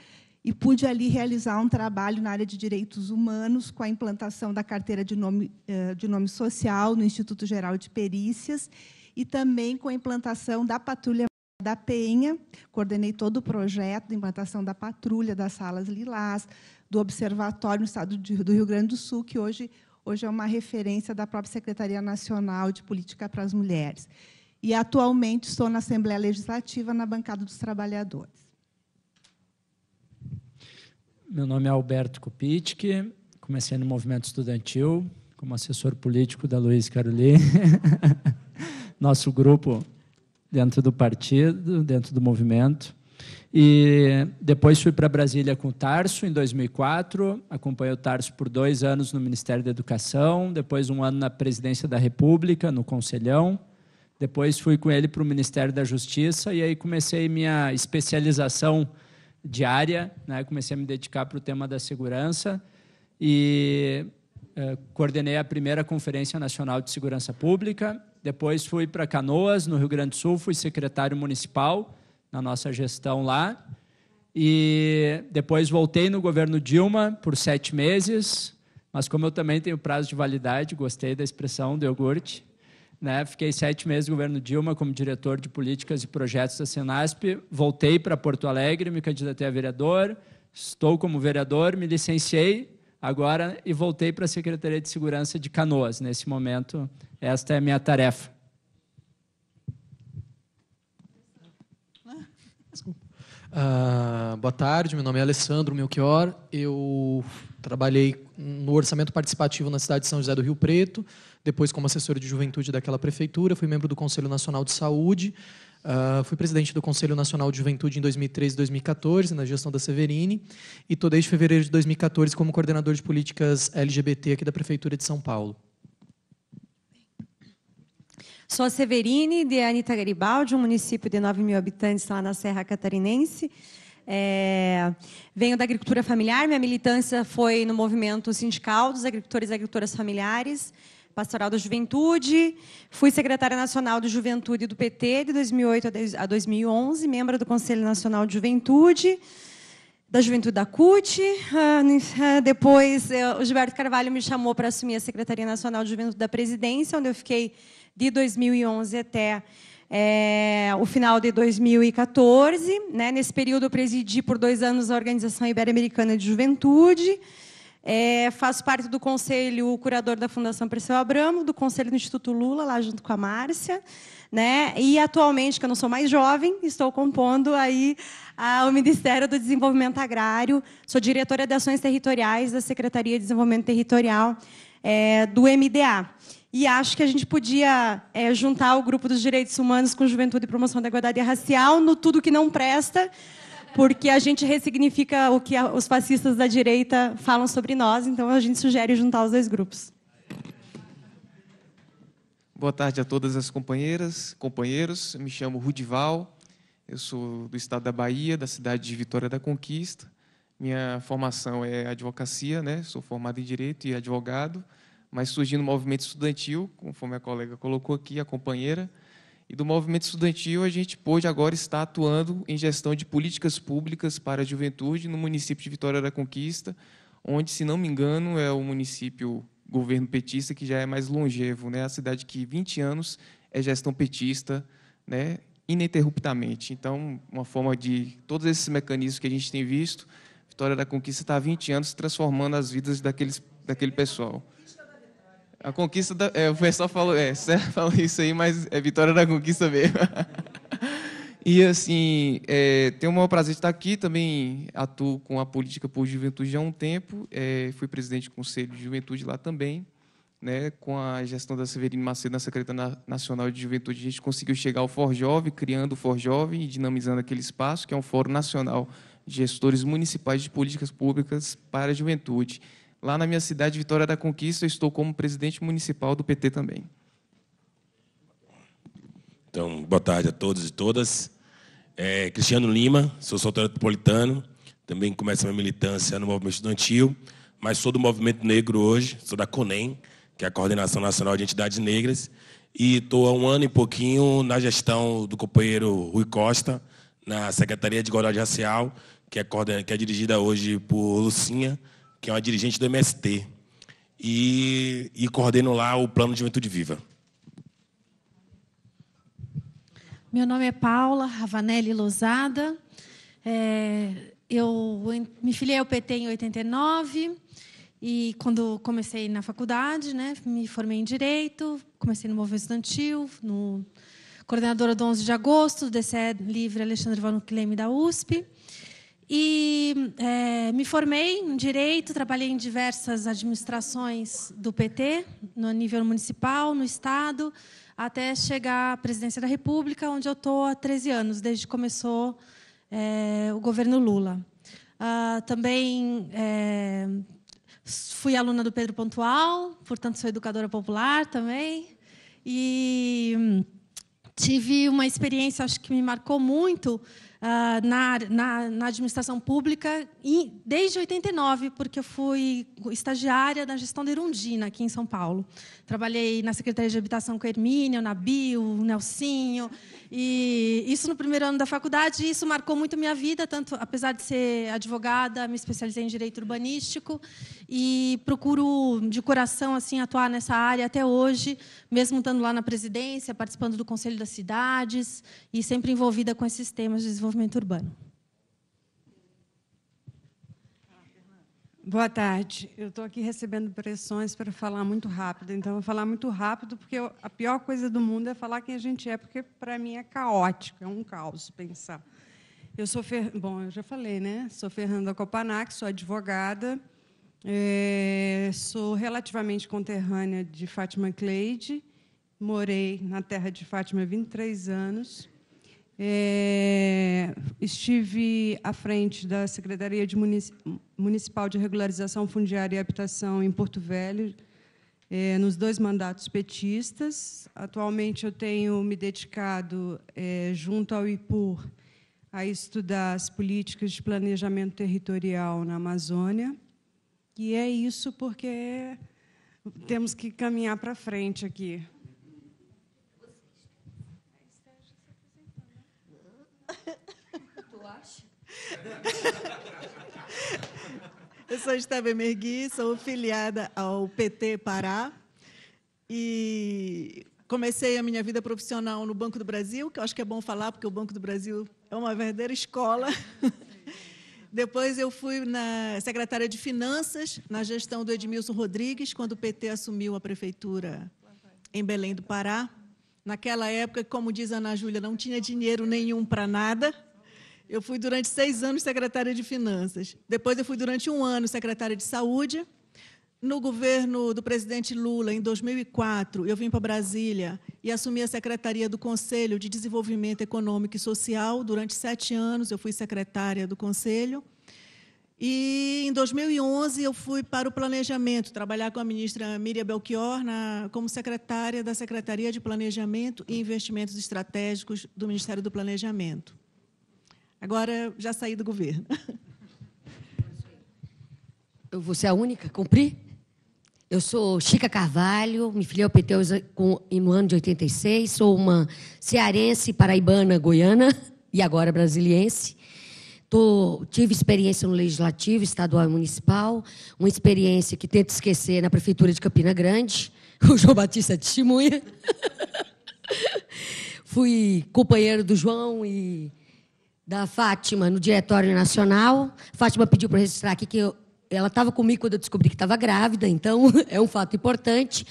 e pude ali realizar um trabalho na área de direitos humanos com a implantação da carteira de nome, eh, de nome social no Instituto Geral de Perícias e também com a implantação da patrulha da Penha, coordenei todo o projeto de implantação da patrulha das salas lilás, do observatório no estado de, do Rio Grande do Sul, que hoje, hoje é uma referência da própria Secretaria Nacional de Política para as Mulheres. E atualmente estou na Assembleia Legislativa, na bancada dos trabalhadores. Meu nome é Alberto Kupitski, comecei no movimento estudantil como assessor político da Luiz Caroli. Nosso grupo dentro do partido, dentro do movimento. E depois fui para Brasília com o Tarso, em 2004. Acompanhei o Tarso por dois anos no Ministério da Educação, depois um ano na Presidência da República, no Conselhão. Depois fui com ele para o Ministério da Justiça e aí comecei minha especialização diária, né? comecei a me dedicar para o tema da segurança e eh, coordenei a primeira Conferência Nacional de Segurança Pública. Depois fui para Canoas, no Rio Grande do Sul, fui secretário municipal na nossa gestão lá. E depois voltei no governo Dilma por sete meses, mas como eu também tenho prazo de validade, gostei da expressão do iogurte, né? Fiquei sete meses no governo Dilma como diretor de políticas e projetos da Senasp. Voltei para Porto Alegre, me candidatei a vereador. Estou como vereador, me licenciei agora e voltei para a Secretaria de Segurança de Canoas. Nesse momento, esta é a minha tarefa. Uh, boa tarde, meu nome é Alessandro Melchior. Eu trabalhei no orçamento participativo na cidade de São José do Rio Preto depois como assessor de juventude daquela prefeitura, fui membro do Conselho Nacional de Saúde, uh, fui presidente do Conselho Nacional de Juventude em 2013 e 2014, na gestão da Severini, e estou desde fevereiro de 2014 como coordenador de políticas LGBT aqui da Prefeitura de São Paulo. Sou a Severine de Anitta Garibaldi, um município de 9 mil habitantes lá na Serra Catarinense. É, venho da agricultura familiar, minha militância foi no movimento sindical dos agricultores e agricultoras familiares. Pastoral da Juventude, fui secretária nacional de Juventude do PT de 2008 a 2011, membro do Conselho Nacional de Juventude, da Juventude da CUT. Ah, ah, depois, eh, o Gilberto Carvalho me chamou para assumir a Secretaria Nacional de Juventude da Presidência, onde eu fiquei de 2011 até é, o final de 2014. Né? Nesse período, eu presidi por dois anos a Organização Ibero-Americana de Juventude. É, faço parte do conselho curador da Fundação Perseu Abramo, do conselho do Instituto Lula, lá junto com a Márcia. Né? E atualmente, que eu não sou mais jovem, estou compondo aí o Ministério do Desenvolvimento Agrário. Sou diretora de ações territoriais da Secretaria de Desenvolvimento Territorial é, do MDA. E acho que a gente podia é, juntar o grupo dos direitos humanos com juventude e promoção da igualdade racial no tudo que não presta, porque a gente ressignifica o que a, os fascistas da direita falam sobre nós, então a gente sugere juntar os dois grupos. Boa tarde a todas as companheiras, companheiros. Me chamo Rudival, eu sou do estado da Bahia, da cidade de Vitória da Conquista. Minha formação é advocacia, né? sou formado em direito e advogado, mas surgiu no movimento estudantil, conforme a colega colocou aqui, a companheira, e do movimento estudantil, a gente pôde agora estar atuando em gestão de políticas públicas para a juventude no município de Vitória da Conquista, onde, se não me engano, é o município governo petista que já é mais longevo, né? A cidade que 20 anos é gestão petista, né? Ininterruptamente. Então, uma forma de todos esses mecanismos que a gente tem visto, Vitória da Conquista está há 20 anos transformando as vidas daqueles, daquele pessoal. A conquista da, é, o pessoal falou, é, falou isso aí, mas é vitória da conquista mesmo. e assim, é, tenho o maior prazer de estar aqui, também atuo com a política por juventude há um tempo, é, fui presidente do Conselho de Juventude lá também, né, com a gestão da Severino Macedo na Secretaria Nacional de Juventude, a gente conseguiu chegar ao Forjove, criando o Forjove e dinamizando aquele espaço, que é um fórum nacional de gestores municipais de políticas públicas para a juventude. Lá na minha cidade, Vitória da Conquista, estou como presidente municipal do PT também. Então, boa tarde a todos e todas. É, Cristiano Lima, sou solteiro metropolitano, também começo minha militância no movimento estudantil, mas sou do movimento negro hoje, sou da CONEM, que é a Coordenação Nacional de Entidades Negras, e estou há um ano e pouquinho na gestão do companheiro Rui Costa, na Secretaria de Igualdade Racial, que é, que é dirigida hoje por Lucinha, que é uma dirigente do MST, e, e coordeno lá o Plano de Juventude Viva. Meu nome é Paula Ravanelli Lousada. É, eu me filiei ao PT em 89 e quando comecei na faculdade, né, me formei em direito, comecei no movimento estudantil, no coordenadora do 11 de agosto, do DCE Livre Alexandre Von Cleme da USP. E é, me formei em direito, trabalhei em diversas administrações do PT, no nível municipal, no estado, até chegar à presidência da República, onde eu estou há 13 anos, desde que começou é, o governo Lula. Ah, também é, fui aluna do Pedro Pontual, portanto, sou educadora popular também. E hum, tive uma experiência, acho que me marcou muito, uh, na, na, na, administração pública e, desde 89, porque eu fui estagiária da gestão da Irundina, aqui em São Paulo. Trabalhei na Secretaria de Habitação com a Hermínio, na Bio, o Nelsinho. E isso no primeiro ano da faculdade, isso marcou muito minha vida, tanto apesar de ser advogada, me especializei em direito urbanístico e procuro de coração assim atuar nessa área até hoje, mesmo estando lá na presidência, participando do Conselho das Cidades e sempre envolvida com esses temas de desenvolvimento urbano. Boa tarde. Eu estou aqui recebendo pressões para falar muito rápido, então vou falar muito rápido, porque eu, a pior coisa do mundo é falar quem a gente é, porque para mim é caótico, é um caos pensar. Eu sou, Fer... bom, eu já falei, né? Sou Fernanda Copanac, sou advogada, é... sou relativamente conterrânea de Fátima Cleide, morei na terra de Fátima há 23 anos. É, estive à frente da Secretaria de Munici Municipal de Regularização Fundiária e Habitação em Porto Velho, é, nos dois mandatos petistas. Atualmente, eu tenho me dedicado, é, junto ao IPUR, a estudar as políticas de planejamento territorial na Amazônia. E é isso porque temos que caminhar para frente aqui. Eu sou Esteve Mergui, sou filiada ao PT Pará e comecei a minha vida profissional no Banco do Brasil, que eu acho que é bom falar, porque o Banco do Brasil é uma verdadeira escola. Depois eu fui na secretária de Finanças, na gestão do Edmilson Rodrigues, quando o PT assumiu a prefeitura em Belém do Pará. Naquela época, como diz a Ana Júlia, não tinha dinheiro nenhum para nada. Eu fui durante seis anos secretária de Finanças. Depois eu fui durante um ano secretária de Saúde. No governo do presidente Lula, em 2004, eu vim para Brasília e assumi a secretaria do Conselho de Desenvolvimento Econômico e Social. Durante sete anos, eu fui secretária do Conselho. E em 2011 eu fui para o planejamento, trabalhar com a ministra Miriam Belchior na, como secretária da Secretaria de Planejamento e Investimentos Estratégicos do Ministério do Planejamento. Agora já saí do governo. Eu vou ser a única? Cumpri? Eu sou Chica Carvalho, me filiei ao PT no ano de 86, sou uma cearense, paraibana, goiana e agora brasiliense. Tô, tive experiência no Legislativo, Estadual e Municipal, uma experiência que tento esquecer na Prefeitura de Campina Grande, o João Batista é testemunha. Fui companheiro do João e da Fátima no Diretório Nacional. A Fátima pediu para registrar aqui que eu, ela estava comigo quando eu descobri que estava grávida, então é um fato importante.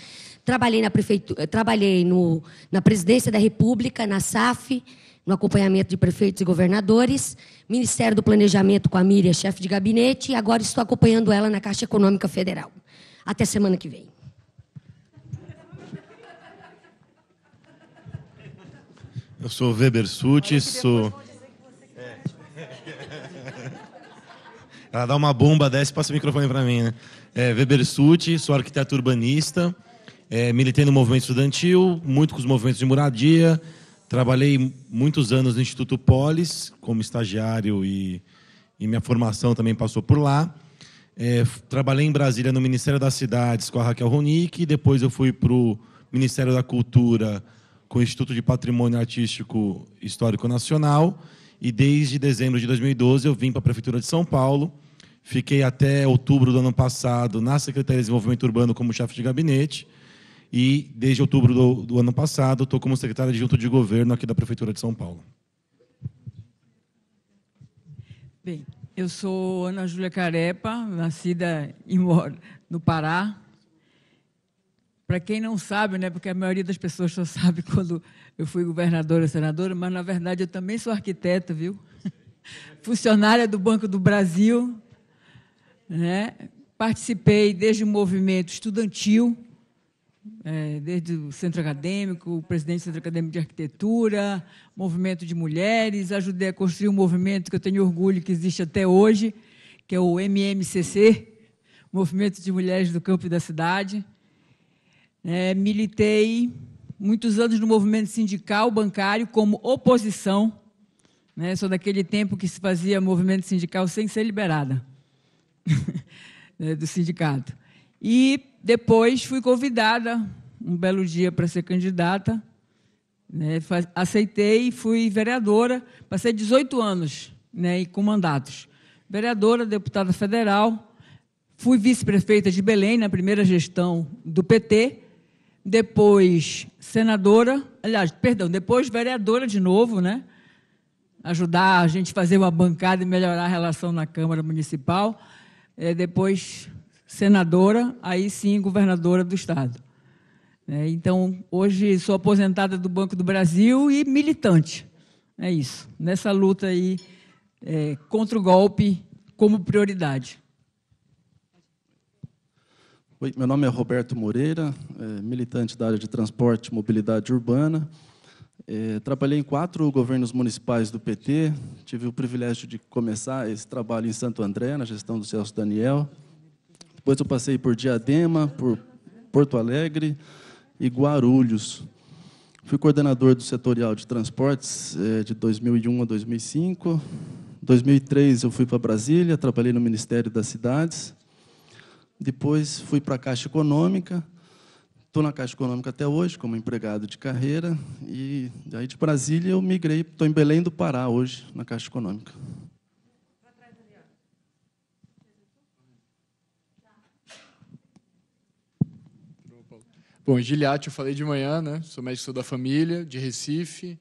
Trabalhei na prefeitura, eh, trabalhei no, na Presidência da República, na SAF, no acompanhamento de prefeitos e governadores, Ministério do Planejamento com a Miriam, chefe de gabinete, e agora estou acompanhando ela na Caixa Econômica Federal. Até semana que vem. Eu sou Weber Sutti, sou Ela dá uma bomba dessa e passa o microfone para mim, né? É, Weber Sutti, sou arquiteto urbanista, é, militei no movimento estudantil, muito com os movimentos de moradia, trabalhei muitos anos no Instituto Polis, como estagiário e, e minha formação também passou por lá. É, trabalhei em Brasília no Ministério das Cidades com a Raquel Ronick, depois eu fui para o Ministério da Cultura com o Instituto de Patrimônio Artístico Histórico Nacional e desde dezembro de 2012 eu vim para a Prefeitura de São Paulo, fiquei até outubro do ano passado na Secretaria de Desenvolvimento Urbano como chefe de gabinete, e desde outubro do, do ano passado estou como secretário adjunto de, de governo aqui da Prefeitura de São Paulo. Bem, eu sou Ana Júlia Carepa, nascida e moro no Pará, para quem não sabe, né, porque a maioria das pessoas só sabe quando eu fui governadora ou senadora, mas na verdade eu também sou arquiteta, viu? Funcionária do Banco do Brasil, né? Participei desde o movimento estudantil, é, desde o centro acadêmico, o presidente do Centro Acadêmico de Arquitetura, movimento de mulheres, ajudei a construir um movimento que eu tenho orgulho que existe até hoje, que é o MMCC, Movimento de Mulheres do Campo e da Cidade. É, militei muitos anos no movimento sindical bancário como oposição. Né? Sou daquele tempo que se fazia movimento sindical sem ser liberada né, do sindicato. E depois fui convidada, um belo dia, para ser candidata. Né? Aceitei e fui vereadora. Passei 18 anos né? e com mandatos. Vereadora, deputada federal. Fui vice-prefeita de Belém na primeira gestão do PT depois senadora, aliás, perdão, depois vereadora de novo, né? Ajudar a gente fazer uma bancada e melhorar a relação na Câmara Municipal. É, depois senadora, aí sim governadora do Estado. É, então, hoje sou aposentada do Banco do Brasil e militante. É isso. Nessa luta aí é, contra o golpe como prioridade. Oi, meu nome é Roberto Moreira, é, militante da área de transporte e mobilidade urbana. É, trabalhei em quatro governos municipais do PT, tive o privilégio de começar esse trabalho em Santo André, na gestão do Celso Daniel. Depois eu passei por Diadema, por Porto Alegre e Guarulhos. Fui coordenador do setorial de transportes é, de 2001 a 2005. Em 2003 eu fui para Brasília, trabalhei no Ministério das Cidades. Depois fui para a Caixa Econômica, estou na Caixa Econômica até hoje, como empregado de carreira, e aí de Brasília eu migrei, estou em Belém do Pará hoje, na Caixa Econômica. Bom, Giliate, eu falei de manhã, né? Sou médico da família, de Recife.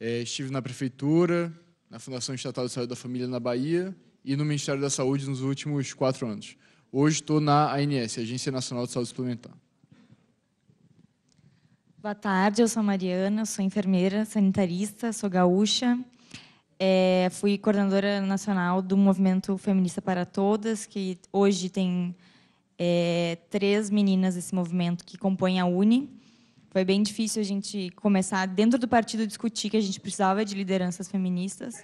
É, estive na prefeitura, na Fundação Estatal de Saúde da Família na Bahia e no Ministério da Saúde nos últimos quatro anos. Hoje estou na ANS, Agência Nacional de Saúde Suplementar. Boa tarde, eu sou a Mariana, sou enfermeira, sanitarista, sou gaúcha. É, fui coordenadora nacional do Movimento Feminista para Todas, que hoje tem é, três meninas desse movimento que compõem a UNE. Foi bem difícil a gente começar, dentro do partido, discutir que a gente precisava de lideranças feministas.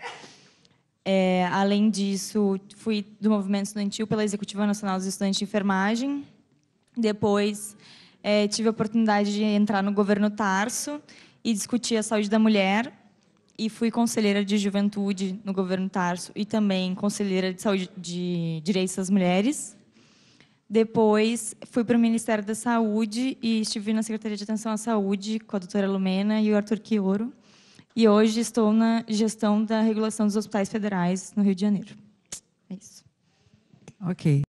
É, além disso, fui do movimento estudantil pela Executiva Nacional dos Estudantes de Enfermagem. Depois, é, tive a oportunidade de entrar no governo Tarso e discutir a saúde da mulher. E fui conselheira de juventude no governo Tarso e também conselheira de saúde de direitos das mulheres. Depois, fui para o Ministério da Saúde e estive na Secretaria de Atenção à Saúde com a doutora Lumena e o Arthur Quioro. E hoje estou na gestão da regulação dos hospitais federais no Rio de Janeiro. É isso. Ok.